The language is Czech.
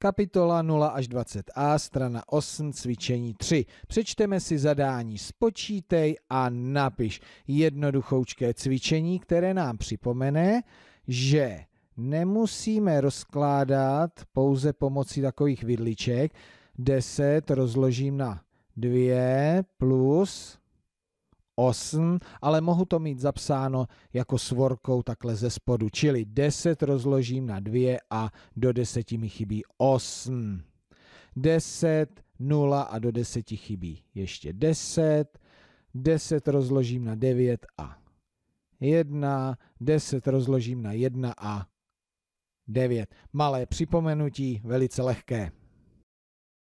Kapitola 0 až 20a, strana 8, cvičení 3. Přečteme si zadání, spočítej a napiš jednoduchoučké cvičení, které nám připomene, že nemusíme rozkládat pouze pomocí takových vidliček. 10 rozložím na 2 plus osm, ale mohu to mít zapsáno jako svorkou takhle ze spodu, čili 10 rozložím na 2 a do 10 mi chybí 8. 10, 0 a do 10 chybí ještě 10, 10 rozložím na 9 a 1, 10 rozložím na 1 a 9. Malé připomenutí, velice lehké.